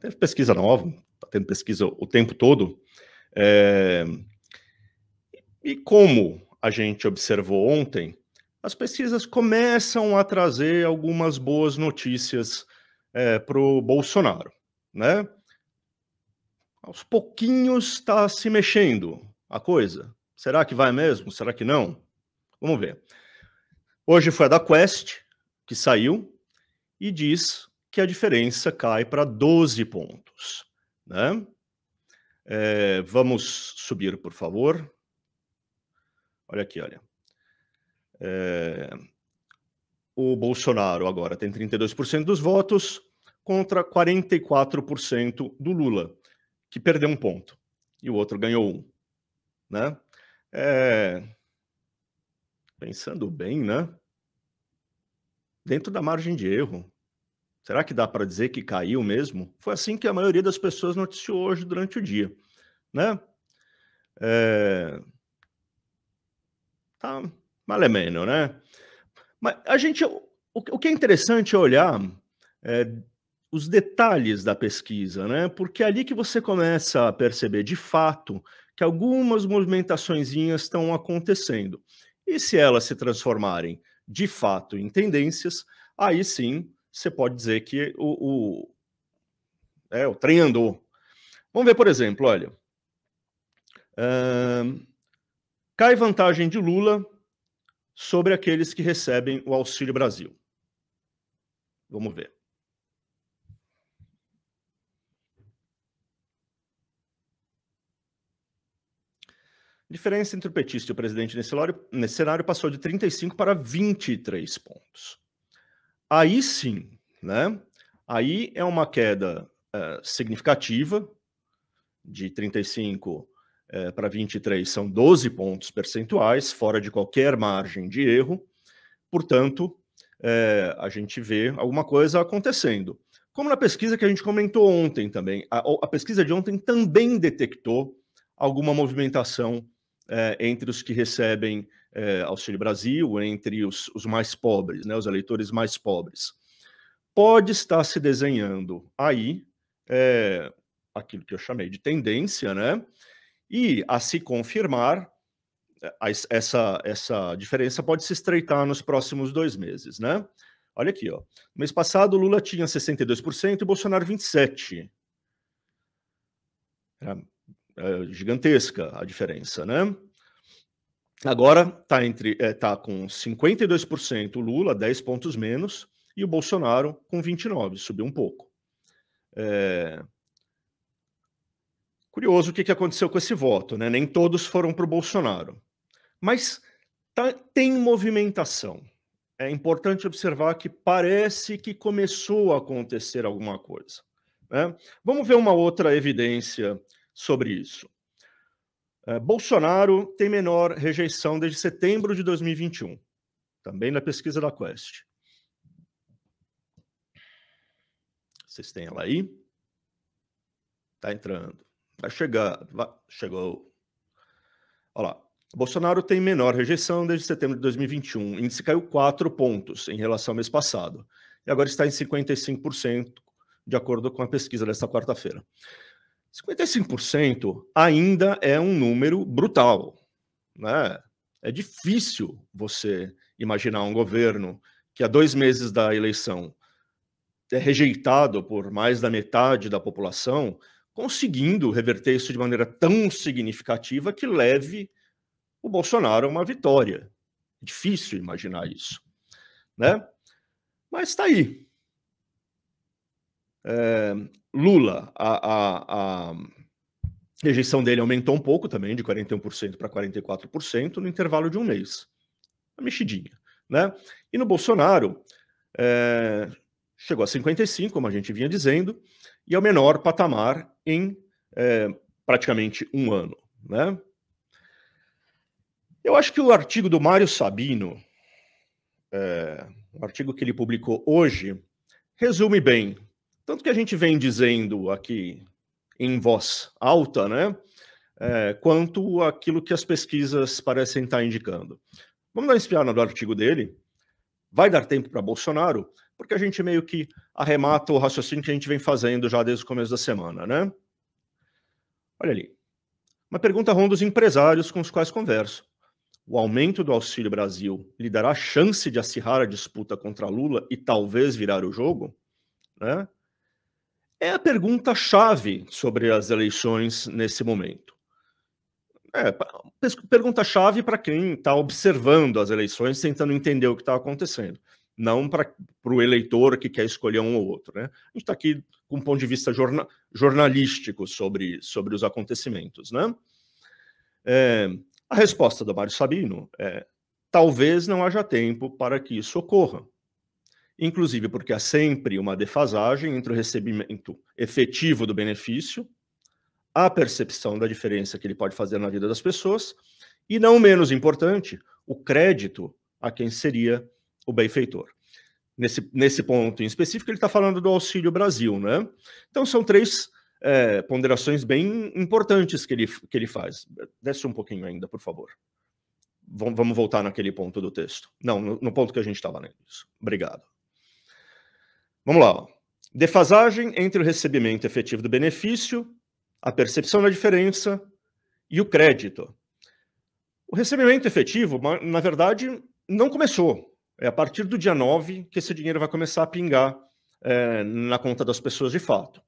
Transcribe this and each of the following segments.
teve pesquisa nova, está tendo pesquisa o tempo todo. É, e como a gente observou ontem, as pesquisas começam a trazer algumas boas notícias é, eh, para o Bolsonaro, né? Aos pouquinhos está se mexendo a coisa. Será que vai mesmo? Será que não? Vamos ver. Hoje foi a da Quest que saiu e diz que a diferença cai para 12 pontos. Né? É, vamos subir, por favor. Olha aqui, olha. É, o Bolsonaro agora tem 32% dos votos contra 44% do Lula, que perdeu um ponto e o outro ganhou um. Né? É, pensando bem, né? Dentro da margem de erro, Será que dá para dizer que caiu mesmo? Foi assim que a maioria das pessoas noticiou hoje durante o dia, né? É... Tá é né? Mas a gente, o, que é interessante é olhar é, os detalhes da pesquisa, né? Porque é ali que você começa a perceber de fato que algumas movimentaçõeszinhas estão acontecendo. E se elas se transformarem de fato em tendências, aí sim você pode dizer que o, o, é, o trem andou. Vamos ver, por exemplo, olha. Uh, cai vantagem de Lula sobre aqueles que recebem o Auxílio Brasil. Vamos ver. A diferença entre o petista e o presidente nesse nesse cenário passou de 35 para 23 pontos. Aí sim, né? Aí é uma queda é, significativa, de 35 é, eh, para 23 são 12 pontos percentuais, fora de qualquer margem de erro. Portanto, é, a gente vê alguma coisa acontecendo. Como na pesquisa que a gente comentou ontem também, a, a pesquisa de ontem também detectou alguma movimentação é, entre os que recebem é, Auxílio Brasil, entre os, os mais pobres, né, os eleitores mais pobres. Pode estar se desenhando aí é, aquilo que eu chamei de tendência, né? E a se confirmar, eh, essa, essa diferença pode se estreitar nos próximos dois meses, né? Olha aqui, ó. No mês passado, Lula tinha 62% e Bolsonaro 27%. Era, era gigantesca a diferença, né? Agora está entre é, tá com 52% o Lula, 10 pontos menos, e o Bolsonaro com 29, subiu um pouco. É... Curioso o que, que aconteceu com esse voto, né? Nem todos foram para o Bolsonaro. Mas tá, tem movimentação. É importante observar que parece que começou a acontecer alguma coisa. Né? Vamos ver uma outra evidência sobre isso. Eh, Bolsonaro tem menor rejeição desde setembro de 2021, também na pesquisa da Quest. Vocês têm ela aí? Tá entrando. Vai chegar. Vai, chegou. Olha lá. Bolsonaro tem menor rejeição desde setembro de 2021. O índice caiu 4 pontos em relação ao mês passado. E agora está em 55%, de acordo com a pesquisa desta quarta-feira. 55% ainda é um número brutal. Né? É difícil você imaginar um governo que há dois meses da eleição é rejeitado por mais da metade da população, conseguindo reverter isso de maneira tão significativa que leve o Bolsonaro a uma vitória. É difícil imaginar isso. Né? Mas está aí. É, Lula, a, a, a, rejeição dele aumentou um pouco também, de 41% para 44%, no intervalo de um mês. Uma mexidinha. Né? E no Bolsonaro, é, chegou a 55%, como a gente vinha dizendo, e é o menor patamar em é, praticamente um ano. Né? Eu acho que o artigo do Mário Sabino, é, eh, um artigo que ele publicou hoje, resume bem tanto que a gente vem dizendo aqui em voz alta, né? É, quanto aquilo que as pesquisas parecem estar tá indicando. Vamos dar uma espiada no artigo dele. Vai dar tempo para Bolsonaro? Porque a gente meio que arremata o raciocínio que a gente vem fazendo já desde o começo da semana, né? Olha ali. Uma pergunta ronda os empresários com os quais converso. O aumento do Auxílio Brasil lhe dará chance de acirrar a disputa contra Lula e talvez virar o jogo? Né? é a pergunta chave sobre as eleições nesse momento. É, pergunta chave para quem está observando as eleições, tentando entender o que está acontecendo, não para o eleitor que quer escolher um ou outro. Né? A gente está aqui com um ponto de vista jorna, jornalístico sobre, sobre os acontecimentos. Né? É, a resposta do Mário Sabino é: talvez não haja tempo para que isso ocorra inclusive porque há sempre uma defasagem entre o recebimento efetivo do benefício, a percepção da diferença que ele pode fazer na vida das pessoas, e não menos importante, o crédito a quem seria o benfeitor. Nesse, nesse ponto em específico, ele está falando do Auxílio Brasil, né? Então, são três é, ponderações bem importantes que ele, que ele faz. Desce um pouquinho ainda, por favor. Vom, vamos voltar naquele ponto do texto. Não, no, no ponto que a gente estava lendo. Isso. Obrigado. Vamos lá. Defasagem entre o recebimento efetivo do benefício, a percepção da diferença e o crédito. O recebimento efetivo, na verdade, não começou. É a partir do dia 9 que esse dinheiro vai começar a pingar é, na conta das pessoas de fato.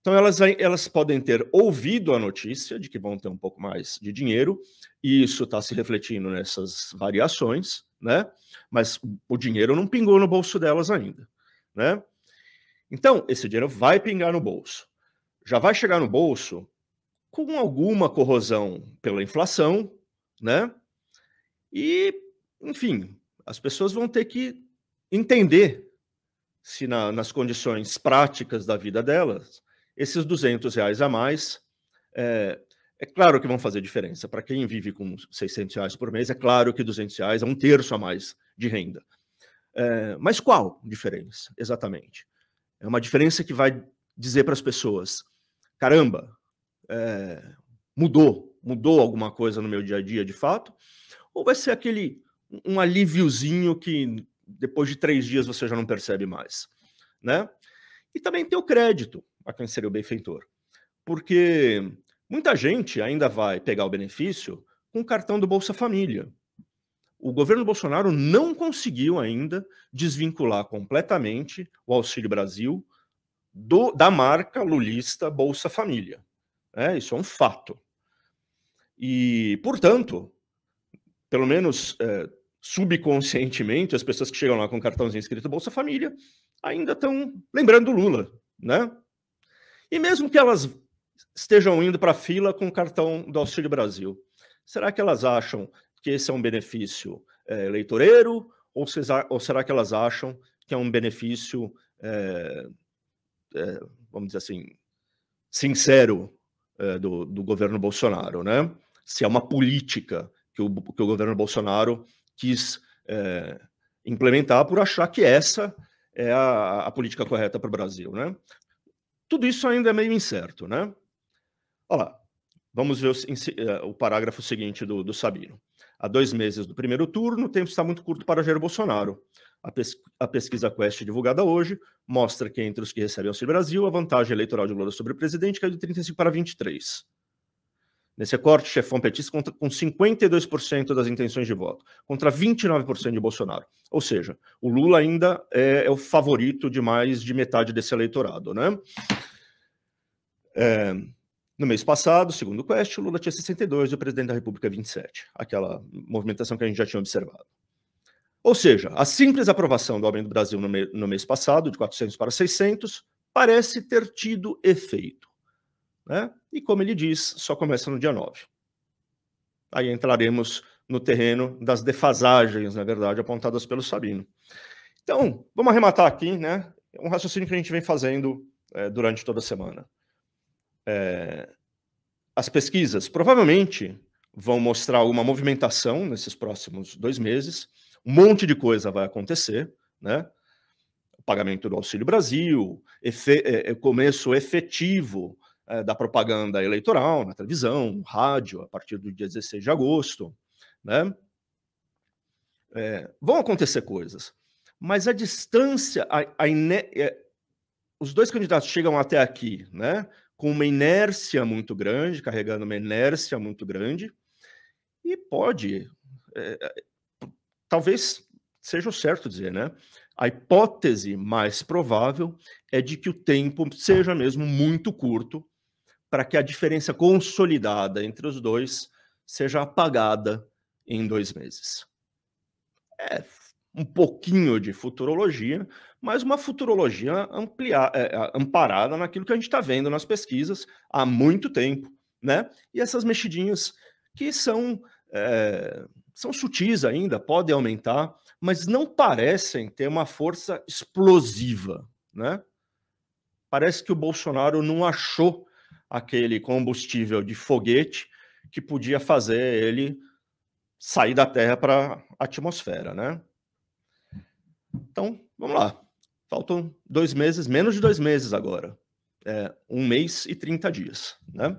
Então, elas, elas podem ter ouvido a notícia de que vão ter um pouco mais de dinheiro, e isso está se refletindo nessas variações, né? mas o dinheiro não pingou no bolso delas ainda né? Então, esse dinheiro vai pingar no bolso. Já vai chegar no bolso com alguma corrosão pela inflação, né? E, enfim, as pessoas vão ter que entender se na, nas condições práticas da vida delas, esses 200 reais a mais, é, é claro que vão fazer diferença. Para quem vive com 600 reais por mês, é claro que 200 reais é um terço a mais de renda. É, mas qual diferença, exatamente? É uma diferença que vai dizer para as pessoas: caramba, é, mudou, mudou alguma coisa no meu dia a dia de fato? Ou vai ser aquele um alíviozinho que depois de três dias você já não percebe mais, né? E também ter o crédito a quem seria o benfeitor, porque muita gente ainda vai pegar o benefício com o cartão do Bolsa Família, o governo Bolsonaro não conseguiu ainda desvincular completamente o Auxílio Brasil do, da marca lulista Bolsa Família. É, isso é um fato. E, portanto, pelo menos é, subconscientemente, as pessoas que chegam lá com cartãozinho escrito Bolsa Família ainda estão lembrando Lula, né? E mesmo que elas estejam indo para a fila com o cartão do Auxílio Brasil, será que elas acham que esse é um benefício é, eleitoreiro ou, se, ou, será que elas acham que é um benefício, é, é, vamos dizer assim, sincero do, do, governo Bolsonaro, né? Se é uma política que o, que o governo Bolsonaro quis implementar por achar que essa é a, a política correta para o Brasil, né? Tudo isso ainda é meio incerto, né? Olha lá, Vamos ver o, eh, o parágrafo seguinte do, do, Sabino. Há dois meses do primeiro turno, o tempo está muito curto para Jair Bolsonaro. A, pes a pesquisa Quest divulgada hoje mostra que entre os que recebem auxílio Brasil, a vantagem eleitoral de Lula sobre o presidente caiu de 35 para 23. Nesse recorte, chefão petista conta com 52% das intenções de voto, contra 29% de Bolsonaro. Ou seja, o Lula ainda é, é, o favorito de mais de metade desse eleitorado, né? É, no mês passado, segundo o Quest, o Lula tinha 62 e o presidente da República 27, aquela movimentação que a gente já tinha observado. Ou seja, a simples aprovação do aumento do Brasil no, me no mês passado, de 400 para 600, parece ter tido efeito. Né? E como ele diz, só começa no dia 9. Aí entraremos no terreno das defasagens, na verdade, apontadas pelo Sabino. Então, vamos arrematar aqui, né? Um raciocínio que a gente vem fazendo é, durante toda a semana é, as pesquisas provavelmente vão mostrar alguma movimentação nesses próximos dois meses. Um monte de coisa vai acontecer, né? pagamento do Auxílio Brasil, efe, é, começo efetivo é, da propaganda eleitoral na televisão, rádio, a partir do dia 16 de agosto, né? É, vão acontecer coisas, mas a distância, a, a, os dois candidatos chegam até aqui, né? Com uma inércia muito grande, carregando uma inércia muito grande, e pode, é, é, talvez seja o certo dizer, né? A hipótese mais provável é de que o tempo seja mesmo muito curto para que a diferença consolidada entre os dois seja apagada em dois meses. É um pouquinho de futurologia, mas uma futurologia ampliar, é, amparada naquilo que a gente está vendo nas pesquisas há muito tempo, né? E essas mexidinhas que são é, são sutis ainda, podem aumentar, mas não parecem ter uma força explosiva, né? Parece que o Bolsonaro não achou aquele combustível de foguete que podia fazer ele sair da Terra para a atmosfera, né? Então, vamos lá. Faltam dois meses, menos de dois meses agora. É, um mês e 30 dias, né?